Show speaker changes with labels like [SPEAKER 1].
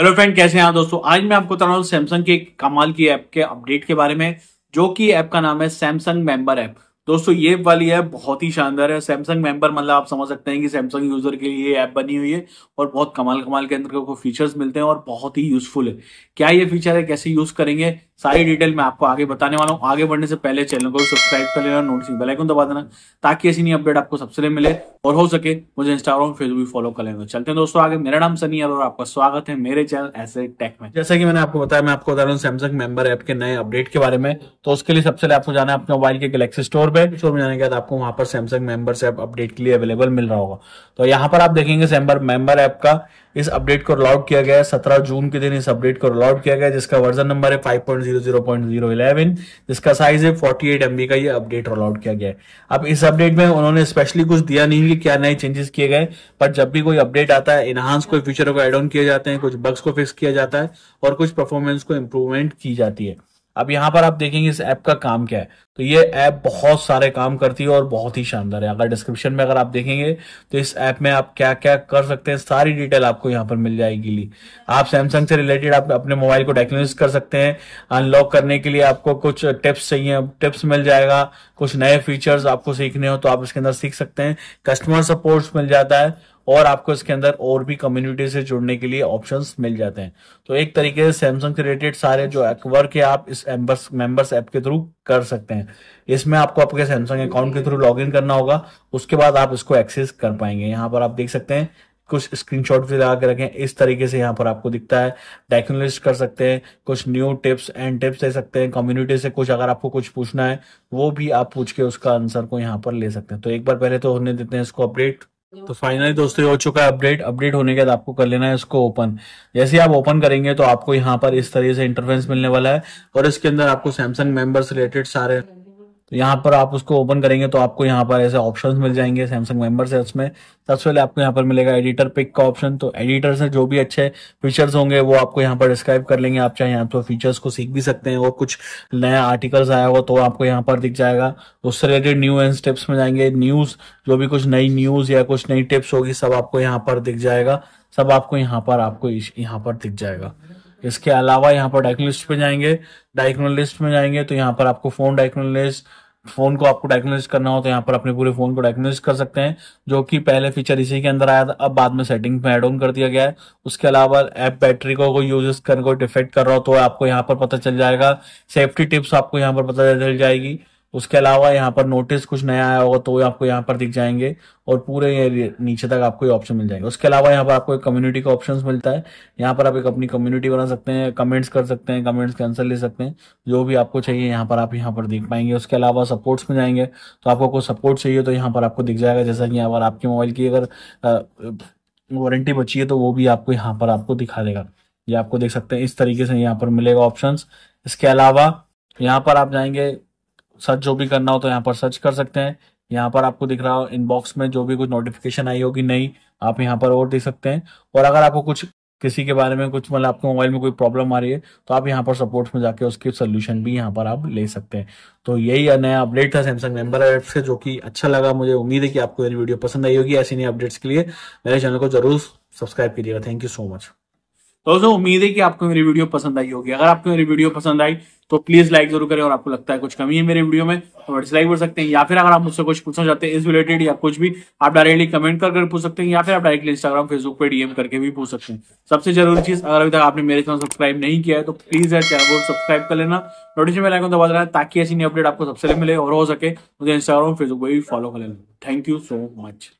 [SPEAKER 1] hello friend कैसे हैं दोस्तों आज मैं आपको बता रहा हूँ सैमसंग के एक कमाल की ऐप के अपडेट के बारे में जो कि ऐप का नाम है सैमसंग मेंबर ऐप दोस्तों ये वाली ऐप बहुत ही शानदार है सैमसंग मेंबर मतलब आप समझ सकते हैं कि सैमसंग यूजर के लिए ऐप बनी हुई है और बहुत कमाल कमाल के अंदर को फीचर्स मिलते हैं और बहुत ही यूजफुल है क्या ये फीचर है कैसे यूज करेंगे सारी डिटेल मैं आपको आगे बताने वाला हूँ आगे बढ़ने से पहले चैनल को सब्सक्राइब कर लेना नोटिस बेल आइकन दबा देना ताकि ऐसी नई अपडेट आपको सबसे मिले और हो सके मुझे इंस्टाग्राम फेसबुक भी फॉलो कर लेना चलते हैं दोस्तों आगे मेरा नाम सनी और आपका स्वागत है मेरे चैनल ऐसे टेक में जैसे कि मैंने आपको बताया मैं आपको बता रहा हूँ सैमसंग मेंबर ऐप के नए अपडेट के बारे में तो उसके लिए सबसे पहले आपको जाना है अपने मोबाइल के गलेक्सी स्टोर पे स्टोर में जाने के बाद आपको वहां पर सैमसंग मेंबर्स ऐप अपडेट के लिए अवेलेबल मिल रहा होगा तो यहाँ पर आप देखेंगे सैमसंग मेंबर ऐप का इस अपडेट को अलॉट किया गया है सत्रह जून के दिन इस अपडेट को अलॉट किया गया जिसका वर्जन नंबर है five point zero zero point zero eleven जिसका साइज है फोर्टी एट एमबी का ये अपडेट अलॉट किया गया है अब इस अपडेट में उन्होंने स्पेशली कुछ दिया नहीं कि क्या नए चेंजेस किए गए पर जब भी कोई अपडेट आता है इनहांस कोई फीचर को एड ऑन किए जाते हैं कुछ बग्स को फिक्स किया जाता है और कुछ परफॉर्मेंस को इम्प्रूवमेंट की जाती है अब यहाँ पर आप देखेंगे इस ऐप का काम क्या है तो ये ऐप बहुत सारे काम करती है और बहुत ही शानदार है अगर डिस्क्रिप्शन में अगर आप देखेंगे तो इस ऐप में आप क्या क्या कर सकते हैं सारी डिटेल आपको यहाँ पर मिल जाएगी आप सैमसंग से रिलेटेड आप अपने मोबाइल को टेक्नोलॉज कर सकते हैं अनलॉक करने के लिए आपको कुछ टिप्स चाहिए टिप्स मिल जाएगा कुछ नए फीचर्स आपको सीखने हो तो आप इसके अंदर सीख सकते हैं कस्टमर सपोर्ट मिल जाता है और आपको इसके अंदर और भी कम्युनिटी से जुड़ने के लिए ऑप्शंस मिल जाते हैं तो एक तरीके से सैमसंग से रिलेटेड सारे जो वर्क है आप इस एम्बर्स मेंबर्स ऐप के थ्रू कर सकते हैं इसमें आपको आपके सैमसंग अकाउंट के थ्रू लॉग करना होगा उसके बाद आप इसको एक्सेस कर पाएंगे यहाँ पर आप देख सकते हैं कुछ स्क्रीनशॉट भी लगा के रखें इस तरीके से यहाँ पर आपको दिखता है डायग्नोलिस्ट कर सकते हैं कुछ न्यू टिप्स एंड टिप्स दे सकते हैं कम्युनिटी से कुछ अगर आपको कुछ पूछना है वो भी आप पूछ के उसका आंसर को यहाँ पर ले सकते हैं तो एक बार पहले तो होने देते हैं इसको अपडेट तो फाइनली दोस्तों हो चुका है अपडेट अपडेट होने के बाद आपको कर लेना है इसको ओपन जैसे आप ओपन करेंगे तो आपको यहाँ पर इस तरह से इंटरफेंस मिलने वाला है और इसके अंदर आपको सैमसंग मेंबर्स रिलेटेड सारे तो यहाँ पर आप उसको ओपन करेंगे तो आपको यहाँ पर ऐसे ऑप्शंस मिल जाएंगे सैमसंग मेंबर्स है में सबसे पहले आपको यहाँ पर मिलेगा एडिटर पिक का ऑप्शन तो एडिटर से जो भी अच्छे फीचर्स होंगे वो आपको यहाँ पर डिस्क्राइब कर लेंगे आप चाहे यहाँ पर फीचर्स को सीख भी सकते हैं और कुछ नया आर्टिकल्स आया हो तो आपको यहाँ पर दिख जाएगा उससे रिलेटेड न्यू एंड टिप्स में जाएंगे न्यूज जो भी कुछ नई न्यूज या कुछ नई टिप्स होगी सब आपको यहाँ पर दिख जाएगा सब आपको यहाँ पर आपको यहाँ पर दिख जाएगा इसके अलावा यहाँ पर डायग्नोलिस्ट पे जाएंगे डायग्नोलिस्ट में जाएंगे तो यहाँ पर आपको फोन डायग्नोलिस्ट फोन को आपको डायग्नोज करना हो तो यहाँ पर अपने पूरे फोन को डायग्नोज कर सकते हैं जो कि पहले फीचर इसी के अंदर आया था अब बाद में सेटिंग में एड ऑन कर दिया गया है उसके अलावा ऐप बैटरी को कोई यूज कर कोई डिफेक्ट कर रहा हो तो आपको यहाँ पर पता चल जाएगा सेफ्टी टिप्स आपको यहाँ पर पता चल जाएगी उसके अलावा यहाँ पर नोटिस कुछ नया आया होगा तो आपको यहाँ पर दिख जाएंगे और पूरे नीचे तक आपको ये ऑप्शन मिल जाएंगे उसके अलावा यहाँ पर आपको एक कम्युनिटी का ऑप्शन मिलता है यहाँ पर आप एक अपनी कम्युनिटी बना सकते हैं कमेंट्स कर सकते हैं कमेंट्स के आंसर ले सकते हैं जो भी आपको चाहिए यहाँ पर आप यहाँ पर देख पाएंगे उसके अलावा सपोर्ट्स में जाएंगे तो आपको कोई सपोर्ट चाहिए तो यहाँ पर आपको दिख जाएगा जैसा कि यहाँ पर आपके मोबाइल की अगर वारंटी बची है तो वो भी आपको यहाँ पर आपको दिखा देगा ये आपको देख सकते हैं इस तरीके से यहाँ पर मिलेगा ऑप्शन इसके अलावा यहाँ पर आप जाएंगे सर्च जो भी करना हो तो यहाँ पर सर्च कर सकते हैं यहाँ पर आपको दिख रहा हो इनबॉक्स में जो भी कुछ नोटिफिकेशन आई होगी नहीं आप यहाँ पर और देख सकते हैं और अगर आपको कुछ किसी के बारे में कुछ मतलब आपके मोबाइल में कोई प्रॉब्लम आ रही है तो आप यहाँ पर सपोर्ट्स में जाके उसके सोल्यूशन भी यहाँ पर आप ले सकते हैं तो यही नया अपडेट था सैमसंग मेम्बर एप से जो कि अच्छा लगा मुझे उम्मीद है कि आपको मेरी वीडियो पसंद आई होगी ऐसी नई अपडेट्स के लिए मेरे चैनल को जरूर सब्सक्राइब कीजिएगा थैंक यू सो मच तो दोस्तों उम्मीद है कि आपको मेरी वीडियो पसंद आई होगी अगर आपको मेरी वीडियो पसंद आई तो प्लीज लाइक जरूर करें और आपको लगता है कुछ कमी है मेरे वीडियो में तो डिसलाइक कर सकते हैं या फिर अगर आप मुझसे कुछ पूछना चाहते हैं इस रिलेटेड या कुछ भी आप डायरेक्टली कमेंट कर कर पूछ सकते हैं या फिर आप डायरेक्टली इंस्टाग्राम फेसबुक पर डीएम करके भी पूछ सकते हैं सबसे जरूरी चीज अगर अभी तक आपने मेरे चैनल सब्सक्राइब नहीं किया है तो प्लीज यार चैनल को सब्सक्राइब कर लेना नोटिफिकेशन आइकन दबा देना ताकि ऐसी नई अपडेट आपको सबसे पहले मिले और हो सके मुझे इंस्टाग्राम फेसबुक पर भी फॉलो कर लेना थैंक यू सो मच